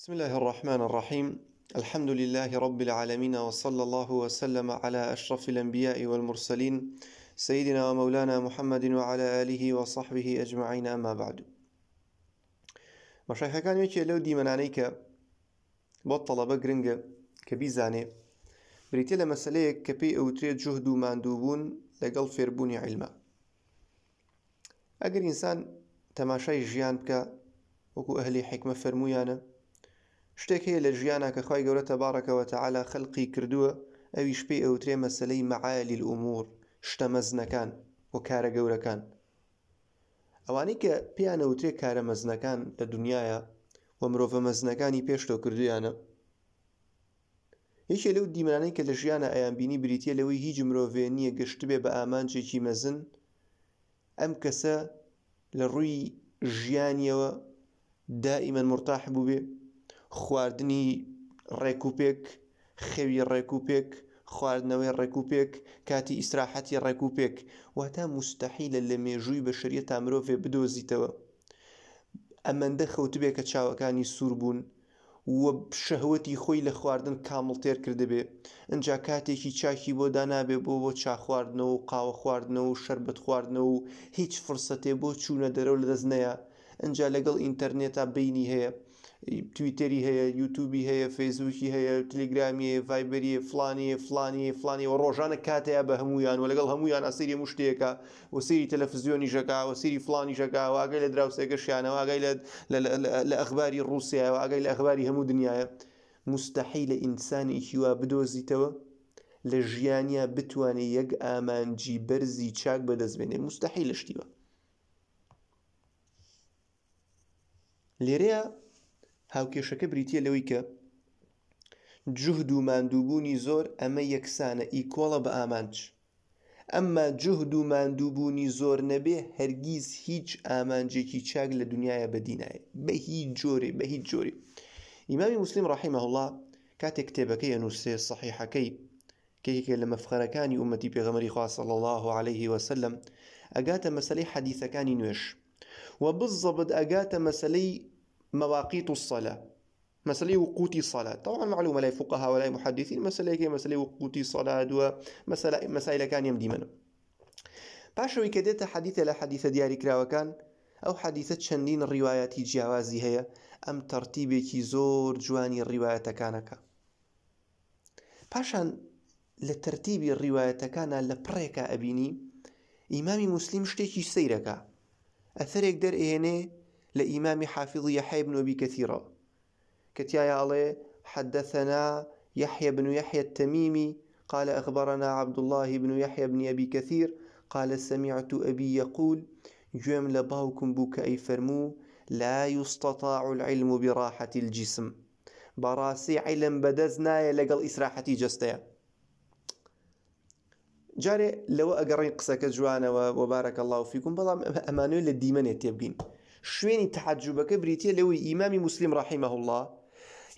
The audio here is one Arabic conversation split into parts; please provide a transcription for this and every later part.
بسم الله الرحمن الرحيم الحمد لله رب العالمين وصلى الله وسلم على أشرف الأنبياء والمرسلين سيدنا ومولانا محمد وعلى آله وصحبه أجمعين أما بعد مشايخ كان ويكي لو دي منانيك بطل بقرنج كبيزاني بريتي لمسألة كبي تريد جهد ماندوبون لقل فيربوني علما أجر إنسان تماشي جيان وكو أهلي حكمة فرمويانا شتێک هەیە لە ژیانە کە خی گەورە تەبارەکەەوە تەعالا خەلقی کردووە ئەویش پێی ئەوترێ مەسلەی مەعالی ئومور شتە مەزنەکان و کارە گەورەکان ئەوانەی کە پیانەوترێ کارە مەزنەکان لە دنیاە و مرۆڤە مەزنەکانی پێشتۆ کردویانە یەکێ لەو دیمانەی کە لە ژیانە ئەیانبینی بریتە لەوەی هیچ مرۆڤێ نییە گەشت بێ بە ئامانجێکی مەزن ئەم کەسە لە ڕووی ژیانیەوە دائیمەن مرتاح بوو بێ خواردنی ڕێکوپێک خەوی ڕێکوپێک خواردنەوەی ڕێکوپێک کاتی ئیسراحەتی ڕێکوپێک واتا مستەحیلە لە مێژووی بە شریەتا مرۆڤێ بدۆزیتەوە ئەمەندە خەوتبێ کە چاوەکانی سوور بوون وە شەهوەتی خۆی لە خواردن کامڵ تێر کردبێ ئەجا کاتێکی چاکی بۆ دانابێ بۆ بۆ چاخواردنەوە و قاوە خواردنەوە و شربەت خواردنەوە و هیچ فرسەتێ بۆ چوونە دەرەو لە دەستنەیە ئەجا لەگەڵ ئینتەرنێتا بینی هەیە تویتەری هەیە یوتوبی هەیە فەیسبوکی هەیە تلیگرامیە ڤایبەریە فلانیە فلانیە فلانیەوە ڕۆژانە کاتەیە بە هەمویان و لەگەڵ هەمویان ئەسیری مشتێکە و سری تەلەفزیۆنی ژەکە و سری فلانی ژەکە و ئاگەی لە دراوسێکەشیانەوە ئاگای لە ئەخباری ڕوسیایەوە ئاگای لە ئەخباری هەموو دنیاە مستحی لە ئینسانێکی وا بدۆزیتەوە لە ژیانیا بتوانێت یەک ئامانجی بەرزی چاک بەدەستبێنێ مستحی لەشتیوە لێرەیە هاوکێشەکە بریتە لەوەی کە جوهد و مادووبوونی زۆر ئەمە یەکسانە ئیکۆڵە بە ئامانچ ئەمما جوهد و مادووبوونی زۆر نەبێ هەرگیز هیچ ئامانجێکی چاک لە دنیاە بەدینایە بە هیچ جۆرێ بە هیچ جۆری ئیمامی مسلیم ڕاحیمە هەڵا کاتێک کتێبەکەی ئەنووسێ سەحیحەکەی کێکێکە لە مەفخەرەکانی ومەتی پێغەمەری خواست الله عليه وسلم ئەگاتە مەسلەی حەدیثەکانی نوێش و بزەبت ئەگاتە مەسلەی مواقيت الصلاة مسألة وقوت الصلاة طبعا معلومة لا فقهاء ولا محدثين مسألة كي مسألة وقوت صلاة ومسألة مسائل كان يمدي منه باشوي كدت حديث لا حديث دياري أو حديث شنين الروايات جوازي هي أم ترتيب ئەم تەرتیبێکی زۆر جوانی ڕیواەتەکانەکە پاشان لە تەرتیبی ڕیواەتەکانە لە أبيني إمام مسلم مسلیم شتێکی أثرك در دەرئێنێ لإمام حافظ يحيى بن أبي كثيرة كتيايا علي حدثنا يحيى بن يحيى التميمي قال أخبرنا عبد الله بن يحيى بن أبي كثير قال سمعت أبي يقول جم لباوكم بوك أي فرمو لا يستطاع العلم براحة الجسم براسي علم بدزنا لقل إسراحة جستيا جاري لو أقرين قصة كجوانا وبارك الله فيكم بلا أمانو للديمانية تبقين شويني تحجوبەکە بریتە لەوەی إمام مسلم رحمه الله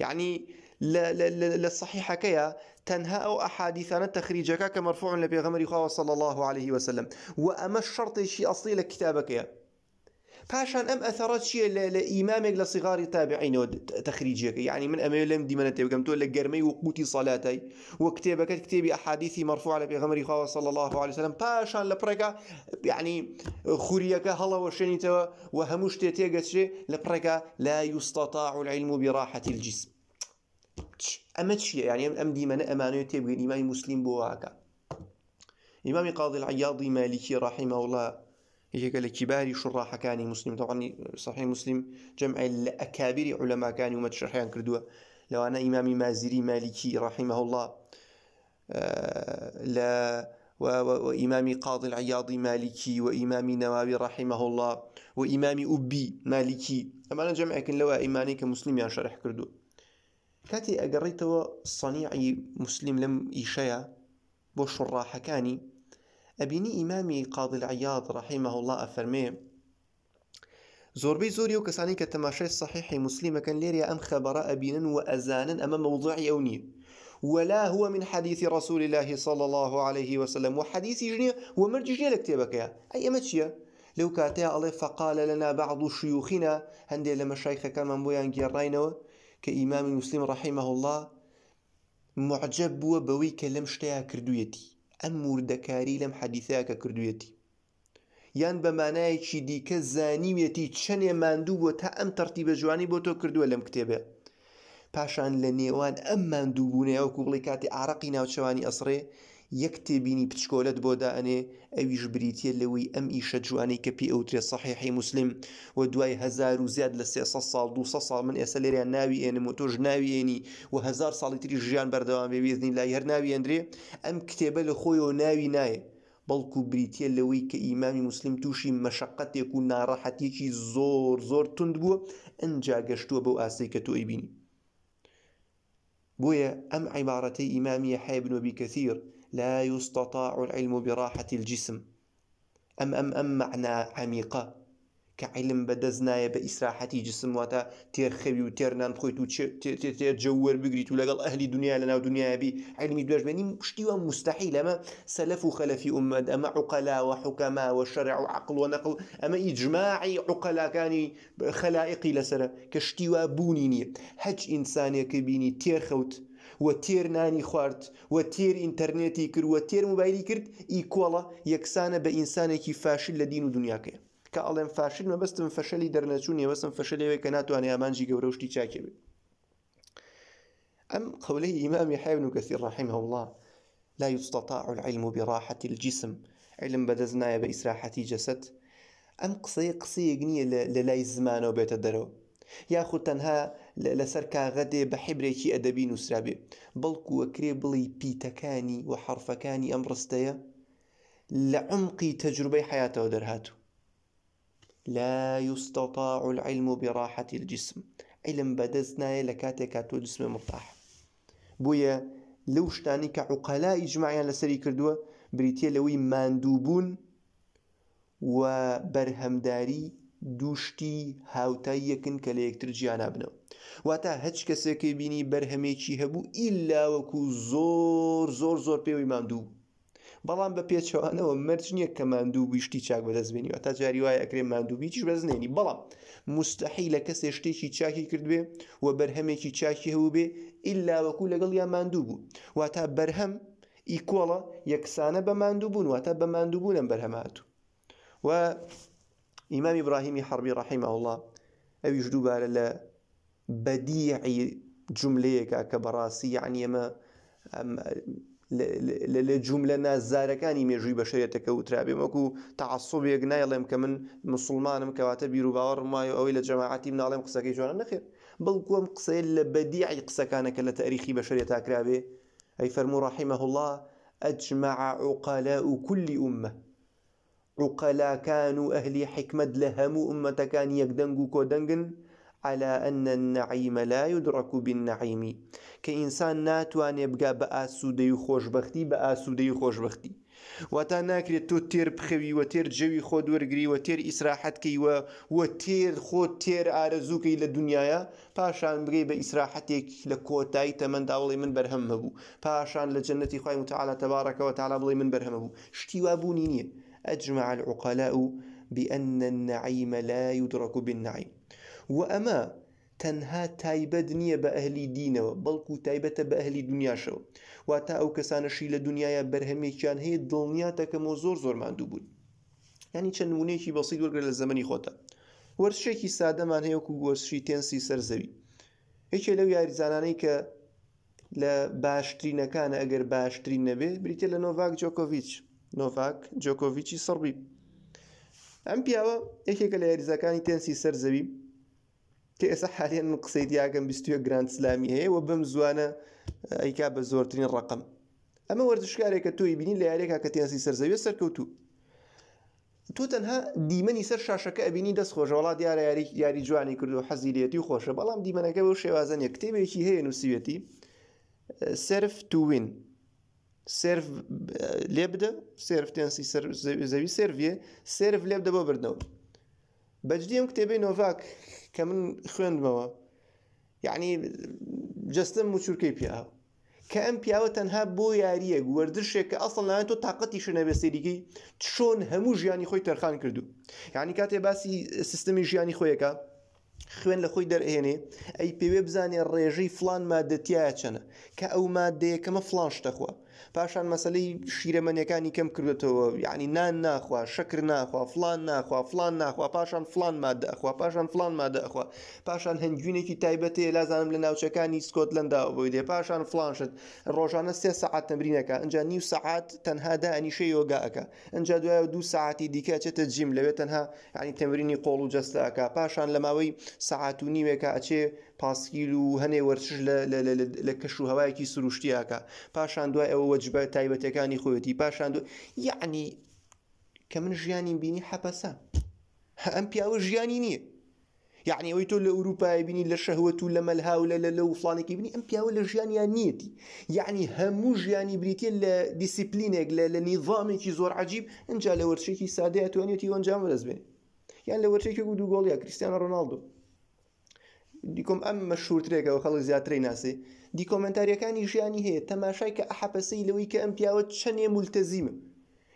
یعنی يعني لا لا تەنها ئەو ئەحادیثانە تەخریجەکە کە مەرفۆن كمرفوع لبيغمري خواه صلى الله عليه وسلم و ئەمە شرطێکی ئەسڵی لە يا باشان ام اثرات شي لامامك لصغار تابعين تخريجك يعني من امي لم ديما نتي وكم تقول لك جرمي وقوتي صلاتي وكتابك كتابي احاديثي مرفوعه على بيغمر صلى الله عليه وسلم باشان لبريكا يعني خوريك هلا وشني تو وهموش تيتي لبريكا لا يستطاع العلم براحه الجسم اما يعني ام ديما امانه تيبغي ديما مسلم بوهاكا امام قاضي العياضي مالكي رحمه الله یەکێکە لە کیباری شڕاحەکانی مسلیم تاوانی سەحی مسلیم جەمع لە ئەکابری عولەماکانی ومە شەرحیان کردووە لەوانە ئیمامی مازیری مالیکی ڕحیمە هەوڵا آه، و وإمام قاضي العياضي مالكي وإمام نوابي رحمه الله وإمام أبي مالكي أما أنا جمع كن لو إيماني كمسلم يعني شرح كردو كاتي أقريتو صنيعي مسلم لم إيشيا بو شراحة كاني ئەبینی ئیمامی قاضي العياض رحمه الله ئەفەرمێ زۆربەی زۆری و کەسانی کە تەماشای صحیحی مسلمەکەن لێرە ئەم خەبەرە ئەبینن و ئەزانن ئەمە مەوضعی ئەو ولا هو من حديث رسول الله صلى الله عليه وسلم وحديث جنيه ومرج جنيه لكتابك يا أي أمتشية لو كاتيا الله فقال لنا بعض شيوخنا هندي لما الشيخ كان من بويان جيرين كإمام مسلم رحمه الله معجب وبوي كلم شتيا كردويتي ئەم موردەکاری لەم حەدیثەیە کە کردوێتی یان بەمانایەکی دیکە زانیوێتی چەنێ ماندوو بۆ تا ئەم تەرتی بە جوانی بۆ تۆ کردووە لەم کتێبە پاشان لە نێوان ئەم ماندووبوونەوە کوڵی کاتی عراقی ناوچەوانی ئەسڕێ یەک تێبینی پچکۆلت بۆدا ئەنێ ئەویش بریتە لەوەی ئەم ئیشە جوانەی کە پێ ئەوترێ سەحیحی مسلم و دوای هزار و زیاد لە سێ سال دو سال من ئێستا لێریان ناوی ئێنم و تۆش ناویێنی و هزار ساڵی تری ژیان بەردەوام بێوێزنی لای هەر ناوی ئەندرێ ئەم کتێبە لە خۆیەوە ناوی نایە بەڵکو بریتە لەوەی کە ئیمامی مسلیم تووشی مەشقەتێک و ناڕەحەتێکی زۆر زۆر تند بووە ئەنجا گەشتووە بەو ئاسی کە تۆی بینی بۆیە ئەم عیبارەتەی ئیمامی حیبنۆبی کەثیر لا يستطاع العلم براحة الجسم أم أم أم معنى عميقة كعلم بدزنا بإسراحة جسم واتە تێرخەوی و تێرنان بخۆیت بقريت تێر جەور بگریت و لەگەڵ ئەهلی دنیا لە ناو دنیابی يعني دوێژ مستحيل أما سلف لەمە سەلف أما عقلاء وحكماء وشرع وعقل ونقل أما إجماعي عقلاء كاني خلائقي ئەمە ئیجمماعی بونيني هج إنسان کە شتیوا بوونی و تیر نانی خورد و تیر اینترنتی کرد و تیر موبایلی کرد یکسانه به انسانی که فاشل لدین و و که که آلم فاشل مەبەستم فەشەلی دەرنەچوون ێوەسم فەشلەوەی کە ناتوانێ که گەورەشتی چاکێ بێت أم قەولەی ئیمامی حیون و رحمه الله لا يستطاع العلم براحة الجسم علم بدزنايا بإسراحة جسد أم قصي قصي جنية للاي زمان وبيت الدرو یاخود تەنها لەسەر کاغەدێ بە حبرێکی ئەدەبی نووسرا بێ بەڵکو وەکرێ بڵی پیتەکانی و حرفەکانی ئەم ڕستەیە لە عمقی تەجروبەی حیاتەوە دەرهاتوو لا يستطاع العلم براحة الجسم علم بدزنا لە كاتو جسم مرتاح بويا لوشتاني كعقلاء کە عقەلا ئیجمعیان لەسەری کردووە بریتە لەوەی دووشتی هاوتای یەکن کە لە یەکتر گیانە بنەوە واتە هەچ کەسێکی بینی بەرهەمێکی هەبوو ئیلاوەکو زۆر زۆر زۆر پێوەی ماندوو بەڵام بە پێچوانەوە مەرج نییە کە ماندوو ویشتی چاک بەدەستبێنی تا جاری وایە ئەکرێ ماندوو بیچش بەزنێنی بەڵام مستحی لە کەسێ شتێکی چاکی کردوێ و بەرهەمێکی چاکی هەوو بێ ئیلاوەکو لەگەڵ یا ماندوو بوو واتە بەرهەم ئیکۆڵە یەکسانە بە ماندوو بوون واتە بە ماندوو بوونم بەرهەماتوو و ئیمامی براهیمی حربی ڕحیمەوڵە ئەویش دووبارە لە بديع جمله كبراسي يعني ما لجمله نازاره كان نازارەکانی مێژووی بەشەیەتەکە وترابێمەکو و تععسوبێک نایڵێم کە من مسلمان کەواتە بيرو باور ما ئەوەی لە جەماعاتی ناڵێم قسەکەی جوانە نەخێر بەڵکوم قسەیە لە بەدیعی قسەکانەکە لە تاریخی بەشەرێت تاکرابێ ئەی اي فرمو رحمه الله اجمع عقلاء كل امه كانوا أهل حكمة لهم أمة كان يقدنغو كودنغن على أن النعيم لا يدرك بالنعيم كإنسان ناتوان يبقى بآسودي خوشبختي بآسودي خوشبختي واتا ناکرێت تۆ تێر بخەوی وە تێر جەوی خۆت وەرگری إسراحت كي و وە تێر خۆت تێر ئارەزووکەی لە دنیاە پاشان بگەی بە ئیسراحەتێک لە تمن داولي من برهم هبو پاشان لە خواهي متعالى تبارك تەبارەکەەوە تاالە بڵی من برهم هبو شتیوا بوونی نییە أجمع العقلاء بأن النعيم لا يدرك بالنعيم وأما تەنها تایبەت نییە بە ئەهلی دینەوە بەڵکو تایبەتە بە ئەهلی دنیاشەوە واتە ئەو کەسانەشی لە دنیاە بەرهەمێکیان هەیە دڵنیاتەکەمەوە زۆر زۆر مادوو بوون ینی چەند نمونێکی بەسی وەرگر لە زمانی خۆتە وەرشێکی سادەمان هەیەکو گۆرشی تێنسی سەرزەوی هیچێ لەو یاریزانانەی کە لە باشترینەکانە ئەگەر باشترین نەبێ بریتە لە نۆڤاک جۆکۆڤچ نۆڤاک جۆکۆڤیچی سەربی ئەم پیاوە یەکێکە لە یاریزەکانی تەنسی سەرزەوی کە ئێستا حالێن قسەی دیاگەم 20 گران سلامی هەیە و بم زوانە ئەیکا بە زۆرترین ڕقم ئەمە وەرزشکارێکە تۆی بینی لە یارێکا کە تەنسی سەرزەوی سەرکەوتو تۆ تەنها دیمەنی سەر شاشەکە ئەبینی دەست خۆشە وڵات دیارە یاری یاری جوانی کردو حەزیلێتی و خۆشە بەڵام دیمەنەکە بە شێوازن یە کتێبێکی هەیە نووسویەتی سرف توین سرف لێ بدە سرفتێنسی زەوی سرڤە سرف لێ بدە بۆ بردنەوە بەجددی ئەم کتێبەی نۆڤاک کە من خوێندمەوە یعنی جستم موچورکەی پیاوە کە ئەم پیاوە تەنها بۆ یاریە وەردرشێک کە ئەسڵ نایەن تۆ تااقەتی شوێنەبێ سێریگەی چۆن هەموو ژیانی خۆی تەرخان کردو یعنی کاتێ باسی سیستمی ژیانی خۆیەکە خوێن لە خۆی دەرهێنێ ئەی پێوێ بزانێ ڕێژەی فلان مادەتیایە چەنە کە ئەو مادەیە کەمە فلان شتەخواە پاشان مەسلەی شیرەمەنیەکانی کەم کردێتەوە یعنی نان ناخوا شکر ناخوا فلان ناخوا فلان ناخوا پاشان فلان مادە ئەخوا پاشان فلان مادە ئەخوا پاشان هەنگوینێکی تایبەتەیە لازانم لە ناوچەکانی سکۆتلندا بۆی دێ پاشان فلانشت ڕۆژانە سێ سعات تەمرینەکە ئەجا نیو سعات تەنهادا ئەنیشە یۆگاەکە ئەجا دوایە دوو ساعتی دیکە چێتە جیم لەوێت تەنها ینی تەمرینی قۆڵ و جەستەکە پاشان لە ماوەی سعات و نیوێکە ئەچێ پاسکیل و هەنێ وەرزش لە کەش و هەوایەکی سروشتیاکە پاشان دوای ئەوە وەجبە تایبەتەکانی خۆەتی پاشان دو یعنی کە من ژیانی بینی حەپەسە ئەم پیاوە ژیانی نییە یعنی ئەوەی تۆ لە ئوروپای بینی لە شەهوت و لە مەلهاو لە لە لە وڵانێکی بینی ئەم پیاوە لە ژیانیان نیەتی یعنی هەموو ژیانی بریتە لە دیسیپلینێک لە لە نیظامێکی زۆر عجیب ئەجا لە وەرشێکی سادەیە توانێتی ئەنجام بەرز بێن یان لە وەرشێکی و دووگۆڵیا کریسیانە ڕۆناالدو دیکۆم ئەم مەشورترێکەوە خەڵک زیاتری ناسێ دیکۆمنتاریەکانی ژیانی هەیە تەماشای کە ئەحەپەسەی لەوەی کە ئەم پیاوە چەندێ مولتەزیمە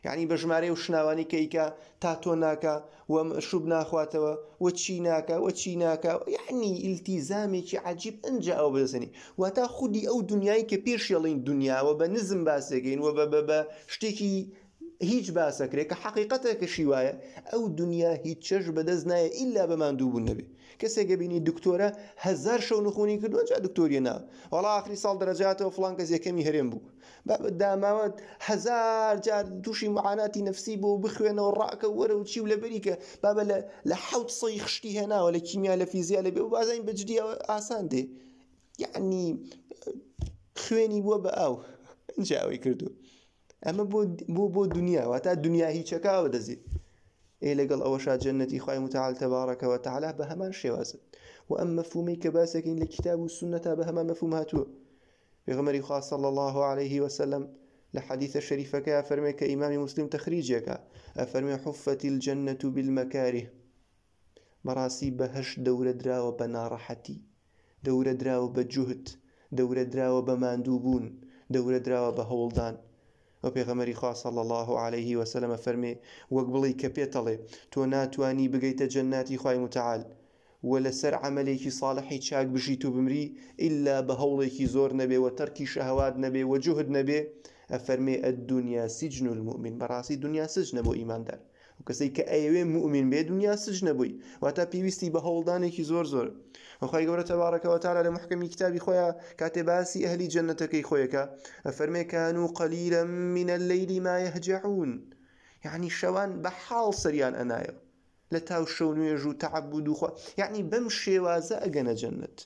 یعنی بە ژمارە و شناوانی کەیکە تا تۆ ناکە و شوب ناخواتەوە وە چی ناکە وە چی ناکە یعنی ئیلتیزامێکی عجیب ئەجا ئەو بزنی و تا خودی ئەو دنیای کە پێشیڵین دنیاوە بە نزم باسەگەین و بە بە شتێکی هیچ باسەکرێت کە حقیقەتە کە شیوایە ئەو دنیا هیچ چەش بەدەست نایە ئللا بە مادوو بوون نەبێ کەسێکە بینی دکتۆرە هزار شەو نخونی کردوەنج دکتۆریە نا وڵا آخری ساڵ دەرەجاتەوە فلان کەس یەکەمی هەرێم بوو داماوەند هزار جار دووشی معاناتی نفسی بۆ بخوێنەوە ڕاکە وەرە و چی و لەبەریکە بابە لە حوت سەی خشتی هێناوە لە کیمیا لە فیزیا لە بێ و بازین بەجددی ئاسان دێ یعنی خوێنی بووە بە ئاو ئەوی کردو ئەمە بۆ بۆ دنیا واتە دنیا هیچەکەەوە دەزیێت ئێ إيه، لەگەڵ ئەوەشا جەنەتی خی متعاال تەبارەکەەوە تعالا بە هەمان شێوازن و ئەم مەفومی کە باسەکەین لە کتاب و سنەتا بە هەمان مەفوماتوە پێغمەری خواصل الله عليه وسلم لە حەدیثە شەریفەکە فەرمێ کە ئیمامی مسلم تەخریجەکە ئەفەرمێ حفەتی الجەنەت و بالمەکاری بەڕاستی بەهش دەورە دراوە بە ناڕەحەتی دەورە دراوە بە جوهت دەورە دراوە بە ماندوو بوون دەورە دراوە بە هەوڵدان و پیغمبری خوا صلی الله علیه و سلم وەک و قبلی کپیتاله تو ناتوانی بگیت جناتی خوای متعال وە عملی عملێکی صالحی چاک بشی تو بمری ئللا بە هەوڵێکی زور نبی و ترکی شەهوات نبی و جهد نبی ئە الدنیا سجن المؤمن براسی دنیا سجن سجنە ایمان دار و کەسی کە ئەوێ مومین بێ دنیا سج نەبووی واتا پێویستی بە هەوڵدانێکی زۆر زۆر وخوای گەورە تەبارەکەەوە تالا لە محکەمی کتابی خۆیان کاتێ باسی ئەهلی جەنەتەکەی خۆیەکە فەرمێکان و قەلیرە منە لەیلی مایە هەجعون یعنی شەوان بە حاڵ سەریان ئەنایەوە لە تاو شەو نوێژ و تعبود وخوا یعنی بەم شێوازە ئەگەنە جەنت.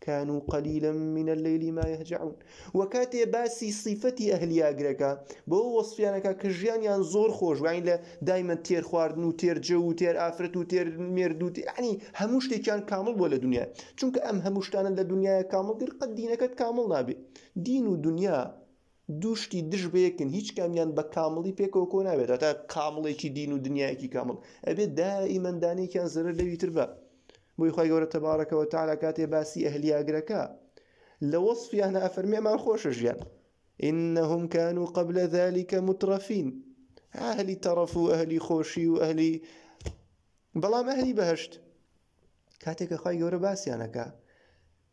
كانوا قليلا من الليل ما يهجعون وكاتي باسي صفتي أهلي أجركا بو وصفيانك كجيان يعني زور خوش يعني لا دائما تير خواردن وتير جو وتير آفرت وتير ميرد وتير يعني هموش كان كامل ولا دنيا چونك أم هموش تانا لدنيا كامل غير قد دينك كامل نابي دين ودنيا دوشتی دژ بەیەکن هیچ کامیان بە کامڵی پێکەوە کۆ نابێت تا کامڵێکی دین و دنیاەکی کامڵ ئەبێت دائیمەندانێکیان زەرە لەویتر بە بۆی خی گەورە تەبارەکەەوە تالا کاتێ باسی ئەهلیاگرەکە لە وەصفیانە ما خۆشە جيان إنهم كانوا قبل ذلك مترفين أهلي ترفوا أهلي خوشي ما أهلي بهشت بەڵام ئەهلی جورة باسي أنا كا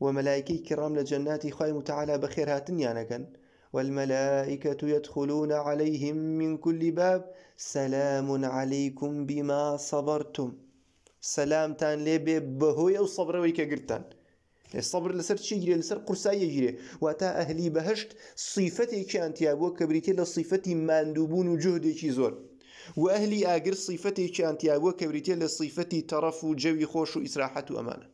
وملائكي كرام لجناتي خوي متعالى بخير هاتني أنا كان والملائكة يدخلون عليهم من كل باب سلام عليكم بما صبرتم سەلامتان لێبێ بەهۆیە و سەبرەوەی کە گرتان سەبر لەسەر چیگرێ لەسەر قورسایە گیرێ واتە ئەهلی بەهشت سیفەتێکی ئەتیابووە کە بریتێ لە سیفەتی ماندووبوون و جهدێکی زۆر و ئەهلی ئاگر سیفەتێکی ئەتیابووە کە بریتێ لە سیفەتی تەرەف و جەوی خۆش و ئیسراحەت و ئەمانە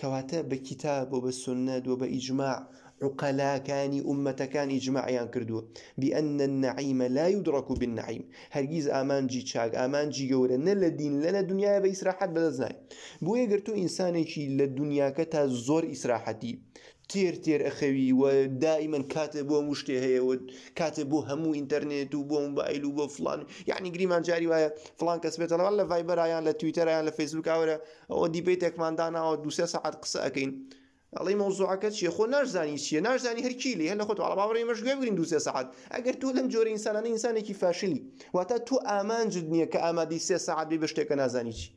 کەواتە بە کتاب بە سنەت و بە ئیجماع عقلا كان أمة كان إجماعيان كردو بأن النعيم لا يدرك بالنعيم هرجيز آمان جي تشاك آمان جي جورا نل الدين لنا دنيا بإسراحات بلزناي بو يقرتو إنسان كي للدنيا كتا زور إسراحتي تير تير أخوي ودائما كاتب ومشتي هي وكاتب همو إنترنت وموبايل وفلان يعني قريما جاري ويا فلان كسبت الله ولا فايبر أيان لتويتر أيان لفيسبوك أو دي بيتك عندنا أو دوسة ساعات قصة أكين ئەڵی مۆزوعەکە يا خۆ نرزاني چیە نازانی هەرکی لێ هەل خۆت على باوەڕی مەشگوێ بگرین دوسێ سعات ئەگەر تۆ لەم جۆرە ئینسانانە ئینسانێکی فاشلی واتە تۆ تو امان کە ئامادەی سێ سعات بێ بە شتێکە نازانی چی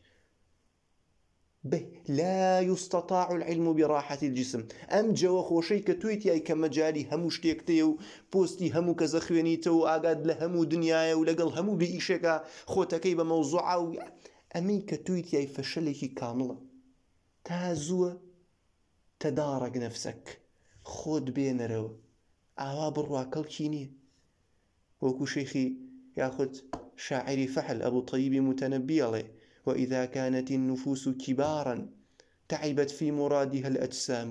به لا يستطاع العلم براحة الجسم أم جوا خوشي كتويت ياي كمجالي همو شتيكتي و بوستي همو كزخوينيتو و آقاد لهمو دنياي و لقل همو بإيشيكا خوتكي بموضوعة أمي كتويت ياي فشلكي كاملة تازوه تدارك نفسك خود بين رو ئاوا بڕوا کەڵکی وكو شيخي ياخد شاعري فحل ابو ئەبوو طیبی عليه وإذا كانت النفوس كبارا تعبت في مرادها الأجسام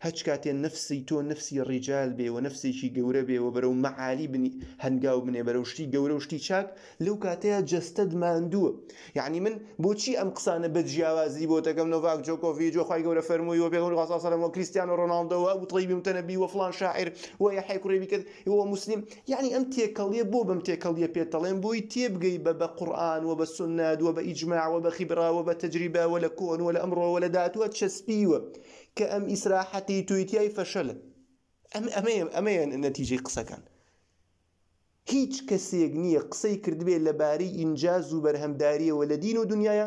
هاتش کاتێ نفسی تو نفسی الرجال بي و شي گەورە بێ و بەرەو مەعالی بنی هەنگاو بنێ بەرەو شتی گەورە و شتی چاک لەو کاتەیە جەستەد ماندووە یعنی من بوتشي ئەم قسانە بە جیاوازی بۆ تەکەم نۆڤاک جۆکۆڤی جۆخوای گەورە فەرمووی و پێغەمبەر غاسا سەلەم و کریستیانۆ رۆنالدۆ و طیبی و فلان شاعر و یحیی کوڕێبی کرد و مسلم یعنی ئەم بو بۆ بەم تێکەڵیە پێت دەڵێن بۆی تێبگەی بە بە قرآن و بە سناد و بە ئیجماع و بە خیبرا و بە تجریبا و لە و و كأم إسراحتي تويتياي فشل أم أمين أمين النتيجة قصة كان هیچ کەسێک نییە قسەی کردبێت لەبارەی ئینجاز و بەرهەمداریەوە لە دین و دنیاە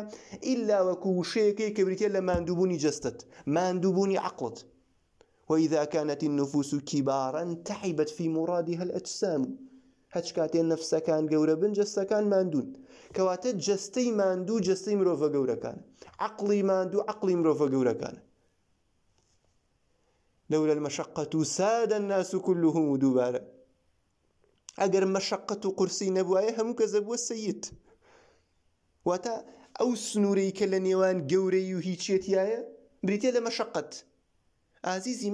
ئللا وەکو وشەیەەکەی کە بریتە لە مادووبوونی جستت مادووبوونی عقلت وإذا كانت النفوس كبارا تعبت في مرادها الأجسام هەچ کاتێن نفسەکان گەورە بن جستەکان مادون کەواتە جستەی مادوو جستەی مرۆڤە گەورەکان عقلی مادوو عقلی مرۆڤە گەورەکانە لولا المشقة ساد الناس كلهم دوباره اگر مشقة قرسي قرسی نبوایە هەموو کەس دەبووە سید واتە ئەو سنوورەی کە لە نێوان گەورەی و هیچێتیایە بریتە لە مەشقت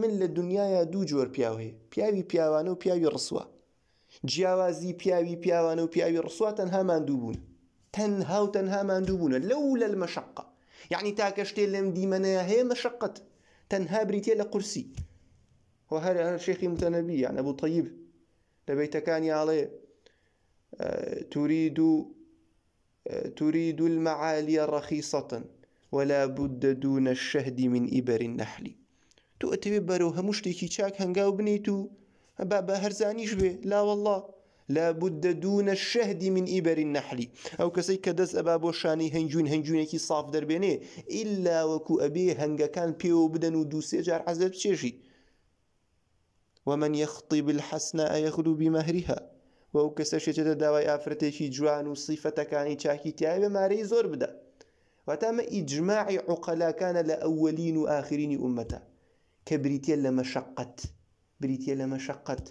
من لە يا دو جور پیاوەیە پیاوی پیاوانە و پیاوی ڕسووە جیاوازی پیاوی پیاوانە و پیاوی ڕسووە تەنها ماندوو بوون تەنها و تەنها ماندوو بوونە لەو لە المەشقە یعنی يعني تاکە شتێ لەم دیمەنەیە هەیە هو هر شيخي متنبي يعني أبو طيب لبيت كان يا علي آه، تريد آه، تريد المعالي رخيصة ولا بد دون الشهد من إبر النحل تؤتي ببرو برو همشتكي تشاك هنقاو بنيتو بابا هرزانيش به لا والله لا بد دون الشهد من إبر النحل أو كسيك كدس أبابو شاني هنجون هنجون كي صاف دربيني إلا وكو أبي هنجا كان بيو بدن ودوسي جار عزب تشيشي ومن يخطب الحسناء يغلو بمهرها وەو کەسەشێتە داوای آفرتشي جوان وصفة كاني چاکی تیاوی بەمارەی زۆر بدە وەتامە ئیجمماعی عقللاکانە لە ئەوەلین و ئاخرینی أمتا کە بریتە لە مەشقت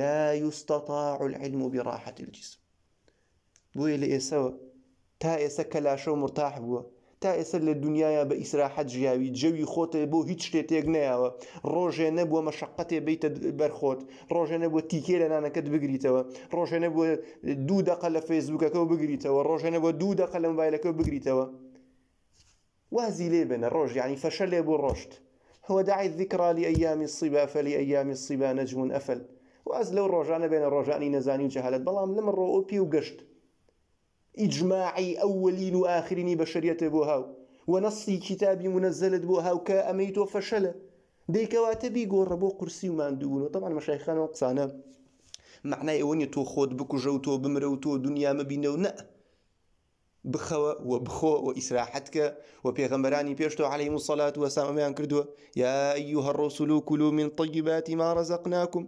لا يستطاع العلم براحة الجسم بۆیە لە تا إيسا كلاشو مرتاح بووە تا ئێستا لە دنیاە بە ئیسراحەت ژیاوی جەوی خۆتە بۆ هیچ شتێتێک نیاوە ڕۆژێ نەبووە مەشقەتێ بیتە بەرخۆت ڕۆژێ نەبووە تیکێ لە نانەکەت بگریتەوە ڕۆژێ نەبووە دوو دق لە و بگریتەوە ڕۆژێ نەبووە دوو دق لە مبایلەکە بگریتەوە وازی لێ بێنە ڕۆژ یعنی فەشە لێ بۆ ڕۆشت هو داعی ذکرا لأیامی الصیبا فلأیامی الصیبا نەجمون ئەفل واز لەو ڕۆژانە بێنە ڕۆژانی نەزانی و جەهالت بەڵام لەمە ڕۆ پی و گەشت إجماعي أولين وآخرين بشرية بوهاو ونصي كتابي منزلت بوهاو كأميتو فشل ديكواتبي قور بو قرسي وماندوبون طبعا مشايخان وقصانا معناه اوني تو خود بكو جوتو بمروتو دنيا ما بينو نأ بخوا وبخو وإسراحتك وبيغمبراني بيشتو عليهم الصلاة والسلام أمان كردوا يا أيها الرسل كلوا من طيبات ما رزقناكم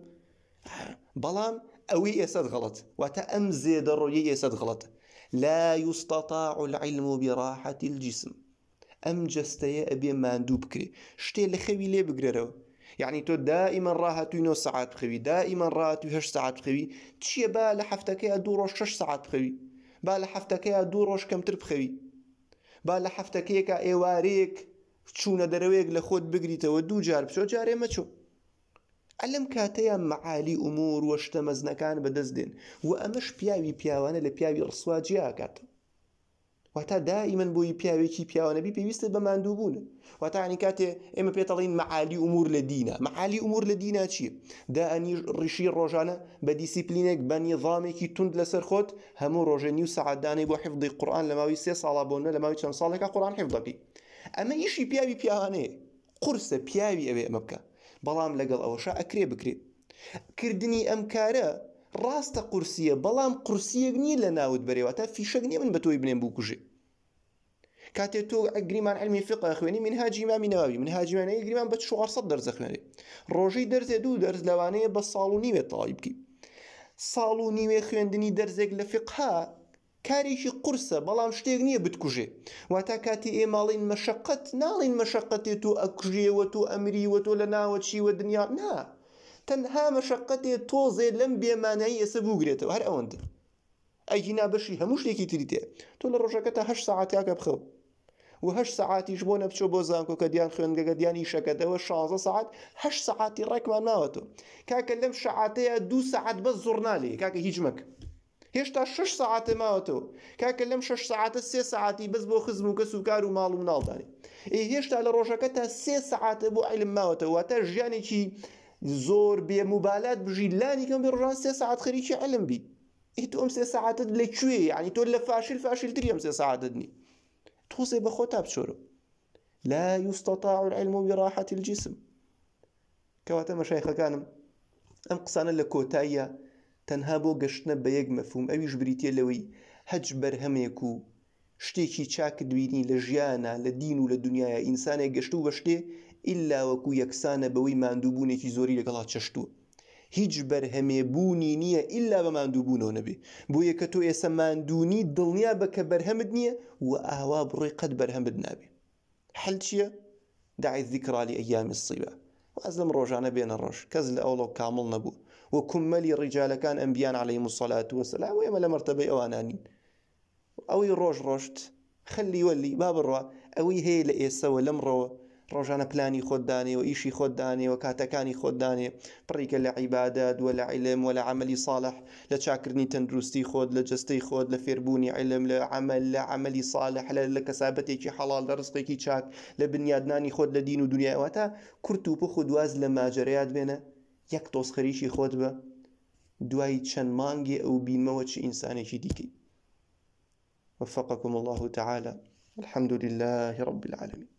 بلام أوي يسد غلط وتأم زيد الرؤية يسد غلط لا يستطاع العلم براحة الجسم أم جستي أبي ما ندوبكري شتي لخوي لي بقررو يعني تو دائما راها نو ساعات بخوي دائما راها تهش ساعات بخوي تشي با لحفتك يا دوروش شش ساعات بخوي با لحفتك يا دوروش كم تر بخوي با لحفتك يا ايواريك تشونا درويك لخود بقري تو دو جار بشو جاري ما تشو ئەلم کاتەیە مەعالی ئومور وەشتە مەزنەکان بەدەستدێن و ئەمەش پیاوی پیاوانە لە پیاوی ڕسواجیاکاتەوە واتا دائیمەن بۆی پیاوێکی پیاوانەبی پێویستە بە مادوو بوون واتانی کاتێ ئێمە پێتەڵین مەعالی ئومور لە دینە مەعالی ئومور لە دینە چیە دا ئەنیش ڕیشی ڕۆژانە بە دیسیپلینێک بە نیظامێکی تند لەسەر خۆت هەموو ڕۆژێنی و سەعاددانەی بۆ حفظی قورآن لە ماوەی سێ ساڵا بۆنە لە ماوەی چەند ساڵێکە قورآن حفظەکەی ئەمە ئیشی پیاوی پیاوانەیە قرسە پیاوی ئەوێ ئەمە بکە بەڵام لەگەڵ ئەوەشە ئەکرێ بکرێت کردنی ئەم کارە ڕاستە قورسیە بەڵام قورسیەک نیە لە ناوت بەرێەوە تا فیشەک نیە من بە تۆی بنێم بوو کوژێ کاتێک تۆ ئەگریمان ئەلمی فق خوێنی من هاجیمامی ناوی من هاجیمانەیە گریمان بە 400 دەرزە خوێنێ ڕۆژەی دەرزێ دوو دەرز لەوانەیە بە ساڵ و نیوێ تاڵی بکەی ساڵ و نیوێ خوێندنی دەرزێک لە فقها کارێکی قرسە بەڵام شتێک نییە بتکوژێ وا تا کاتی ئێماڵین مەشقەت ناڵین مەشقەتێت و ئەکوژێوە و ئەمریوە تۆ لە ناوە چیوە دنیا نا تەنها مەشقەتێ تۆزێ لەم بێمانایی ئێسە بووگرێتەوە هەر ئەوەندە ئەگینا بەشی هەموو شتێکی تری تێ تۆ لە ڕۆژەکە تا هە ساعتیاکە بخەو وه ساعتیش بۆ نەبچۆ بۆ زانکۆ کە دییان خوێنگەگە دیانی شەکەتەوە 16 ساعت هە ساعتی ڕێکمان ناوەتەوە کاکە لەم شعاتەیە دو ساعت بە زۆرنالی کاکە هیچ مەکە هێشتا 6 ساعتە ماوەتەوە کاکە لەم شش ساعت سه ساعتی بەس بۆ خزم و کەس و کار و ماڵ و مناڵدانی هێشتا لە ڕۆژەکە تا سێ ساعتە بۆ عیلم ماوەتەوە واتە ژیانێکی زۆر بێموبالات بژی لانیکەم بێ ڕۆژان سه ساعت چی علم بی ئیت ئەم سێ ساعتت لەکوێ یعنی تو لفاشل فاشل ام سه ساعت دنی تو سه خۆ تا بچۆرە لا يستطاع العلم براحة الجسم كواتا مەشایخەکانم ئەم أم قصانا لكوتايا تەنها بۆ گەشتنە بە یەک مەفوم ئەویش بریتە لەوەی هەج بەرهەمێک و شتێکی چاک دوینی لە ژیانە لە دین و لە دنیاە ئینسانێک گەشت و بە شتێ ئللا وەکو یەکسانە بەوەی مادووبوونێکی زۆری لەگەڵات چەشتووە هیچ بەرهەمێبوونی نییە ئللا بە مادووبوونەوە نەبێ بۆ یەکە تۆ ئێسە مادونی دڵنیا بەکە بەرهەمت نییە و ئاوا بڕێ قەت بەرهەم بد نابێ هەل چییە؟ داعی ذیکرالی ئەیامی سیبە واز لەم ڕۆژانە بێنە ڕۆژ کەس لە ئەوڵۆ کامڵ نەبوو وە کومەلی ڕیجالەکان ئەمبیان عليهەی مسەلات وەسەلا ئێمە لە مەرتبەی ئەوانانین ئەوەی ڕۆژ ڕۆشت خەلی وەلی با بڕە ئەوەی هەیە لە ئێسەوە لەم ڕەوە ڕۆژانە پلانی خۆدانێ و ئیشی خۆدانێ و کاتەکانی خۆدانێ پڕیکە لە عیبادات وە لە عیلم وە لە عملی ساڵح لە چاکردنی تەندروستی خۆت لە جستەی خۆت لە فێربوونی عیلم لە عمل لە عملی ساڵح لە لە کەسابەتێکی حەڵال لە ڕستێکی چاک لە بنیادنانی خۆت لە دین و دنیاوەتە کورت و پخ و دواز لە ماجرەیات بێنە یەک تۆس خۆت بە دوای چەند مانگێ ئەو بینمەوە چ ئینسانێکی دیکەی وفقكم الله تعالى الحمد لله رب العالمين